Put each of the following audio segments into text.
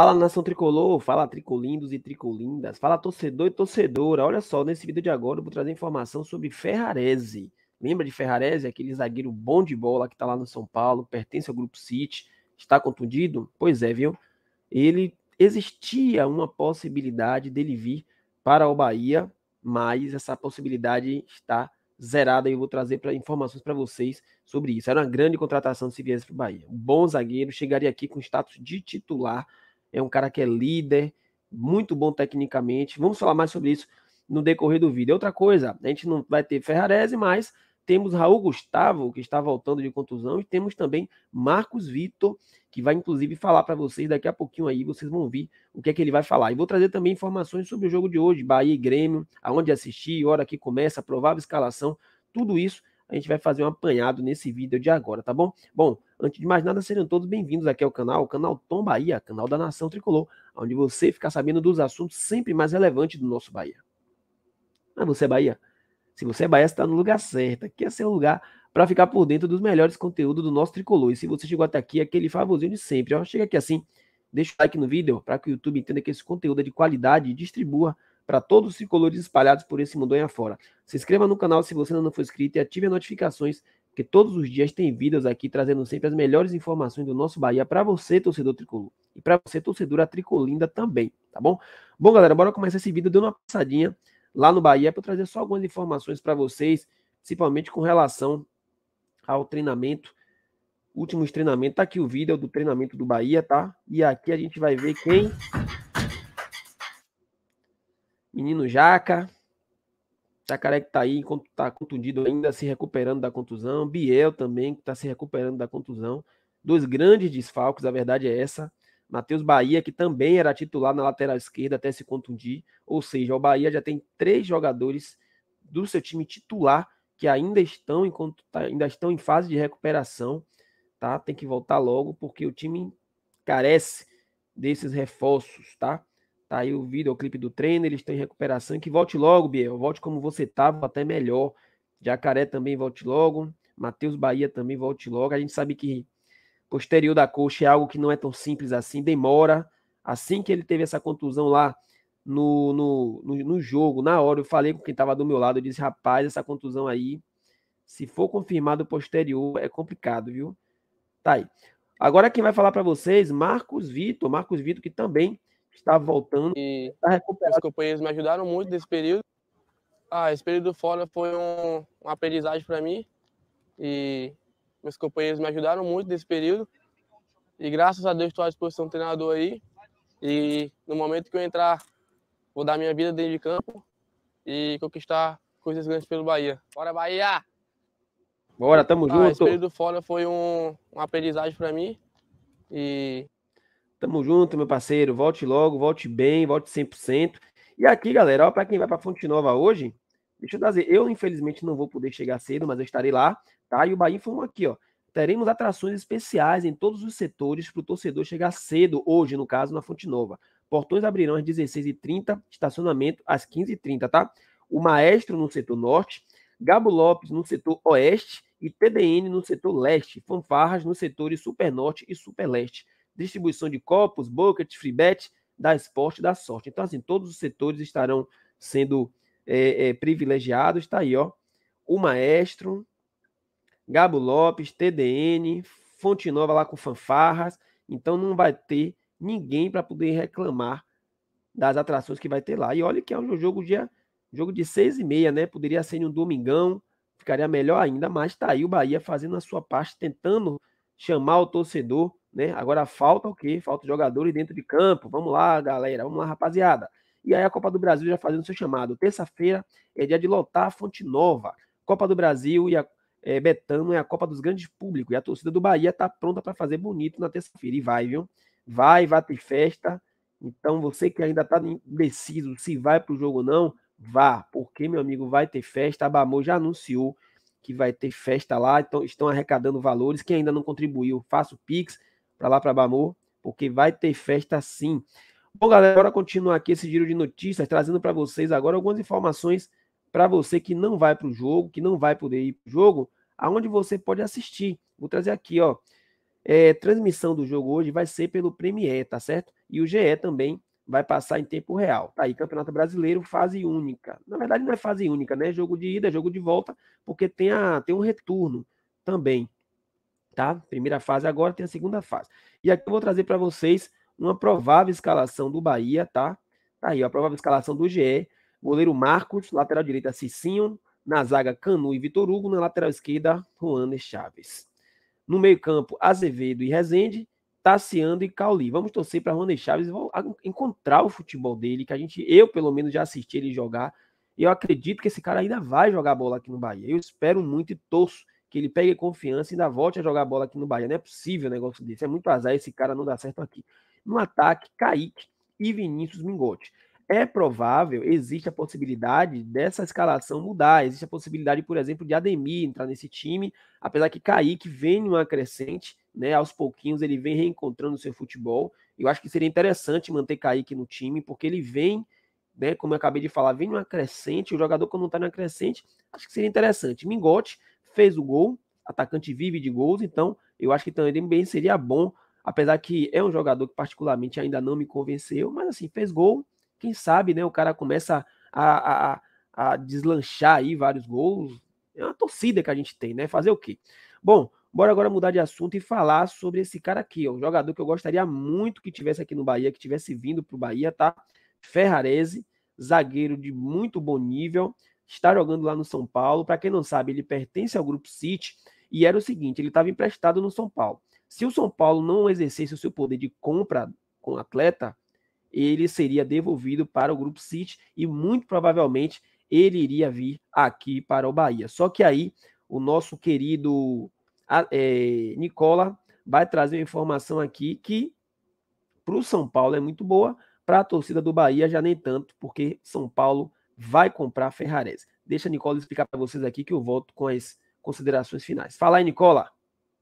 Fala nação tricolor, fala tricolindos e tricolindas, fala torcedor e torcedora. Olha só, nesse vídeo de agora eu vou trazer informação sobre Ferrarese. Lembra de Ferrarese, aquele zagueiro bom de bola que está lá no São Paulo, pertence ao grupo City, está contundido? Pois é, viu? Ele existia uma possibilidade dele vir para o Bahia, mas essa possibilidade está zerada e eu vou trazer pra, informações para vocês sobre isso. Era uma grande contratação se viesse para o Bahia. Um bom zagueiro chegaria aqui com status de titular é um cara que é líder, muito bom tecnicamente. Vamos falar mais sobre isso no decorrer do vídeo. Outra coisa, a gente não vai ter Ferrarese, mas temos Raul Gustavo, que está voltando de contusão, e temos também Marcos Vitor, que vai inclusive falar para vocês daqui a pouquinho aí, vocês vão ver o que é que ele vai falar. E vou trazer também informações sobre o jogo de hoje, Bahia e Grêmio, aonde assistir, hora que começa, provável escalação, tudo isso a gente vai fazer um apanhado nesse vídeo de agora, tá bom? Bom, Antes de mais nada, sejam todos bem-vindos aqui ao canal, o canal Tom Bahia, canal da Nação Tricolor, onde você fica sabendo dos assuntos sempre mais relevantes do nosso Bahia. Mas ah, você é Bahia? Se você é Bahia, está no lugar certo. Aqui é seu lugar para ficar por dentro dos melhores conteúdos do nosso Tricolor. E se você chegou até aqui, é aquele favorzinho de sempre. Ó, chega aqui assim, deixa o like no vídeo para que o YouTube entenda que esse conteúdo é de qualidade e distribua para todos os tricolores espalhados por esse mundo aí afora. Se inscreva no canal se você ainda não for inscrito e ative as notificações que todos os dias tem vídeos aqui trazendo sempre as melhores informações do nosso Bahia para você, torcedor tricolor, e para você, torcedora tricolinda também, tá bom? Bom, galera, bora começar esse vídeo dando uma passadinha lá no Bahia para trazer só algumas informações para vocês, principalmente com relação ao treinamento últimos treinamentos. Tá aqui o vídeo do treinamento do Bahia, tá? E aqui a gente vai ver quem. Menino Jaca. Jacaré que tá aí, tá contundido ainda, se recuperando da contusão. Biel também, que tá se recuperando da contusão. Dois grandes desfalques, a verdade é essa. Matheus Bahia, que também era titular na lateral esquerda até se contundir. Ou seja, o Bahia já tem três jogadores do seu time titular que ainda estão em, tá, ainda estão em fase de recuperação. Tá? Tem que voltar logo, porque o time carece desses reforços, tá? Tá aí o vídeo, clipe do treino, eles estão em recuperação. Que volte logo, Biel. Volte como você estava, até melhor. Jacaré também volte logo. Matheus Bahia também volte logo. A gente sabe que posterior da coxa é algo que não é tão simples assim, demora. Assim que ele teve essa contusão lá no, no, no, no jogo, na hora, eu falei com quem estava do meu lado, eu disse, rapaz, essa contusão aí, se for confirmado posterior, é complicado, viu? Tá aí. Agora quem vai falar para vocês, Marcos Vitor. Marcos Vitor que também estava voltando. E tá recuperado. Os companheiros me ajudaram muito nesse período. Ah, esse período fora foi um, uma aprendizagem para mim. E meus companheiros me ajudaram muito nesse período. E graças a Deus estou à disposição do treinador aí. E no momento que eu entrar, vou dar minha vida dentro de campo e conquistar coisas grandes pelo Bahia. Bora, Bahia! Bora, tamo ah, junto! Esse período fora foi um, uma aprendizagem para mim. E Tamo junto, meu parceiro. Volte logo, volte bem, volte 100%. E aqui, galera, ó, para quem vai para Fonte Nova hoje, deixa eu trazer. Eu, infelizmente, não vou poder chegar cedo, mas eu estarei lá, tá? E o Bahia informou aqui, ó. Teremos atrações especiais em todos os setores para o torcedor chegar cedo, hoje, no caso, na Fonte Nova. Portões abrirão às 16h30, estacionamento às 15h30, tá? O Maestro no setor norte, Gabo Lopes no setor oeste e TDN no setor leste, fanfarras nos setores super norte e super leste distribuição de copos, buckets, free bet, da esporte da sorte. Então, assim, todos os setores estarão sendo é, é, privilegiados. Está aí, ó. O Maestro, Gabo Lopes, TDN, Fonte Nova lá com fanfarras. Então, não vai ter ninguém para poder reclamar das atrações que vai ter lá. E olha que é um jogo de jogo de seis e meia, né? Poderia ser um domingão, ficaria melhor ainda, mas tá aí o Bahia fazendo a sua parte, tentando chamar o torcedor né? Agora falta o quê? Falta jogadores dentro de campo. Vamos lá, galera, vamos lá, rapaziada. E aí a Copa do Brasil já fazendo seu chamado. Terça-feira é dia de lotar a Fonte Nova. Copa do Brasil e a é, Betano é a Copa dos grandes públicos. E a torcida do Bahia tá pronta para fazer bonito na terça-feira. E vai, viu? Vai, vai ter festa. Então você que ainda tá indeciso se vai pro jogo ou não, vá, porque meu amigo vai ter festa. A Bamor já anunciou que vai ter festa lá, então estão arrecadando valores. Quem ainda não contribuiu, faça o Pix para lá para Bamu, porque vai ter festa sim. Bom, galera, bora continuar aqui esse giro de notícias, trazendo para vocês agora algumas informações para você que não vai para o jogo, que não vai poder ir para o jogo, aonde você pode assistir. Vou trazer aqui, ó. É, transmissão do jogo hoje vai ser pelo Premier, tá certo? E o GE também vai passar em tempo real. Tá aí, Campeonato Brasileiro, fase única. Na verdade, não é fase única, né? Jogo de ida, jogo de volta, porque tem, a, tem um retorno também, tá? Primeira fase agora, tem a segunda fase. E aqui eu vou trazer para vocês uma provável escalação do Bahia, tá? Tá aí, ó, a provável escalação do GE. Goleiro Marcos, lateral direita Cicinho, na zaga Canu e Vitor Hugo, na lateral esquerda Juan e Chaves. No meio-campo, Azevedo e Rezende, Tassiano e Cauli. Vamos torcer para Juan e Chaves encontrar o futebol dele, que a gente, eu pelo menos já assisti ele jogar. E eu acredito que esse cara ainda vai jogar bola aqui no Bahia. Eu espero muito e torço que ele pegue confiança e ainda volte a jogar bola aqui no Bahia. Não é possível um negócio desse. É muito azar esse cara não dá certo aqui. No ataque, Kaique e Vinícius Mingote. É provável, existe a possibilidade dessa escalação mudar. Existe a possibilidade, por exemplo, de Ademir entrar nesse time, apesar que Kaique vem numa crescente, né? Aos pouquinhos ele vem reencontrando o seu futebol. Eu acho que seria interessante manter Kaique no time, porque ele vem né, como eu acabei de falar, vem numa crescente, o jogador quando não está na crescente, acho que seria interessante. Mingote, fez o gol, atacante vive de gols, então eu acho que também seria bom, apesar que é um jogador que particularmente ainda não me convenceu, mas assim, fez gol, quem sabe, né, o cara começa a, a, a deslanchar aí vários gols, é uma torcida que a gente tem, né, fazer o quê? Bom, bora agora mudar de assunto e falar sobre esse cara aqui, ó, um jogador que eu gostaria muito que tivesse aqui no Bahia, que tivesse vindo pro Bahia, tá? Ferrarese, zagueiro de muito bom nível, está jogando lá no São Paulo. Para quem não sabe, ele pertence ao grupo City e era o seguinte: ele estava emprestado no São Paulo. Se o São Paulo não exercesse o seu poder de compra com o atleta, ele seria devolvido para o grupo City e muito provavelmente ele iria vir aqui para o Bahia. Só que aí o nosso querido é, Nicola vai trazer uma informação aqui que para o São Paulo é muito boa, para a torcida do Bahia já nem tanto, porque São Paulo vai comprar Ferrarese. Deixa a Nicola explicar para vocês aqui que eu volto com as considerações finais. Fala aí, Nicola.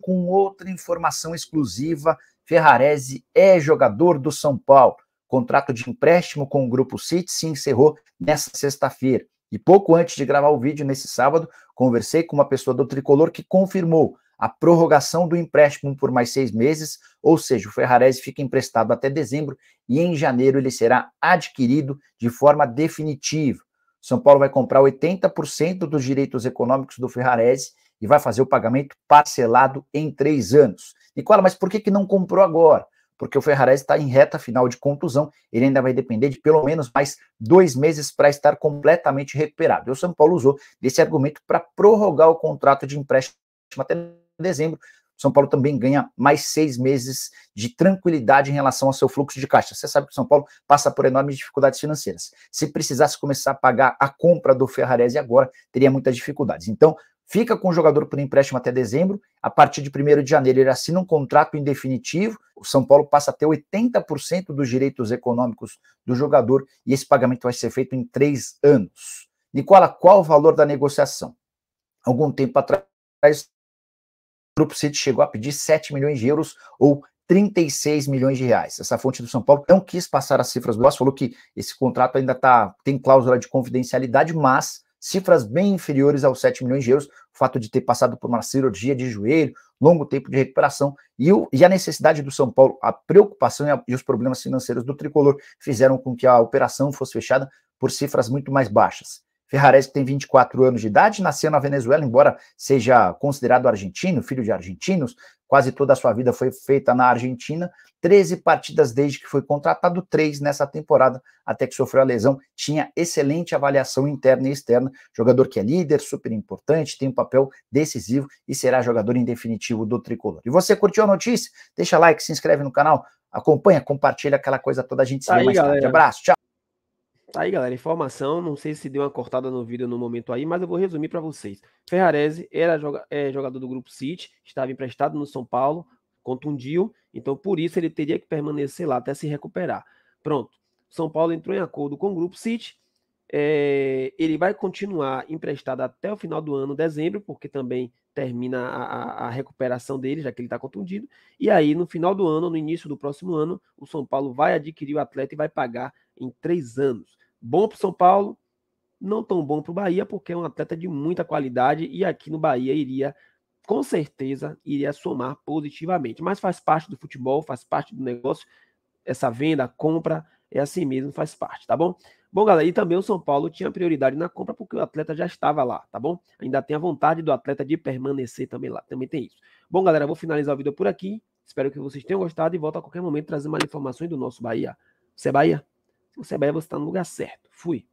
Com outra informação exclusiva, Ferrarese é jogador do São Paulo. Contrato de empréstimo com o Grupo City se encerrou nesta sexta-feira. E pouco antes de gravar o vídeo, nesse sábado, conversei com uma pessoa do Tricolor que confirmou a prorrogação do empréstimo por mais seis meses, ou seja, o Ferrarese fica emprestado até dezembro e em janeiro ele será adquirido de forma definitiva. São Paulo vai comprar 80% dos direitos econômicos do Ferrarese e vai fazer o pagamento parcelado em três anos. Nicola, mas por que, que não comprou agora? Porque o Ferrarese está em reta final de contusão, ele ainda vai depender de pelo menos mais dois meses para estar completamente recuperado. E o São Paulo usou desse argumento para prorrogar o contrato de empréstimo até dezembro, são Paulo também ganha mais seis meses de tranquilidade em relação ao seu fluxo de caixa. Você sabe que o São Paulo passa por enormes dificuldades financeiras. Se precisasse começar a pagar a compra do Ferrarese agora, teria muitas dificuldades. Então, fica com o jogador por empréstimo até dezembro. A partir de 1 de janeiro, ele assina um contrato indefinitivo. O São Paulo passa a ter 80% dos direitos econômicos do jogador e esse pagamento vai ser feito em três anos. Nicola, qual o valor da negociação? Algum tempo atrás, Grupo City chegou a pedir 7 milhões de euros ou 36 milhões de reais. Essa fonte do São Paulo não quis passar as cifras do falou que esse contrato ainda tá, tem cláusula de confidencialidade, mas cifras bem inferiores aos 7 milhões de euros, o fato de ter passado por uma cirurgia de joelho, longo tempo de recuperação, e, o, e a necessidade do São Paulo, a preocupação e, a, e os problemas financeiros do tricolor fizeram com que a operação fosse fechada por cifras muito mais baixas. Ferrares tem 24 anos de idade, nasceu na Venezuela, embora seja considerado argentino, filho de argentinos, quase toda a sua vida foi feita na Argentina. 13 partidas desde que foi contratado, três nessa temporada, até que sofreu a lesão. Tinha excelente avaliação interna e externa. Jogador que é líder, super importante, tem um papel decisivo e será jogador indefinitivo do tricolor. E você curtiu a notícia? Deixa like, se inscreve no canal, acompanha, compartilha aquela coisa toda. A gente se vê tá mais galera. tarde. Abraço, tchau. Tá aí, galera, informação. Não sei se deu uma cortada no vídeo no momento aí, mas eu vou resumir para vocês. Ferrarese era joga é, jogador do Grupo City, estava emprestado no São Paulo, contundiu, então por isso ele teria que permanecer lá até se recuperar. Pronto. São Paulo entrou em acordo com o Grupo City. É, ele vai continuar emprestado até o final do ano, dezembro, porque também termina a, a recuperação dele, já que ele está contundido. E aí, no final do ano, no início do próximo ano, o São Paulo vai adquirir o atleta e vai pagar em três anos. Bom para o São Paulo, não tão bom para o Bahia, porque é um atleta de muita qualidade e aqui no Bahia iria, com certeza, iria somar positivamente. Mas faz parte do futebol, faz parte do negócio, essa venda, compra, é assim mesmo, faz parte, tá bom? Bom, galera, e também o São Paulo tinha prioridade na compra porque o atleta já estava lá, tá bom? Ainda tem a vontade do atleta de permanecer também lá, também tem isso. Bom, galera, vou finalizar o vídeo por aqui. Espero que vocês tenham gostado e volto a qualquer momento trazendo mais informações do nosso Bahia. Você é Bahia? você vai você está no lugar certo. Fui.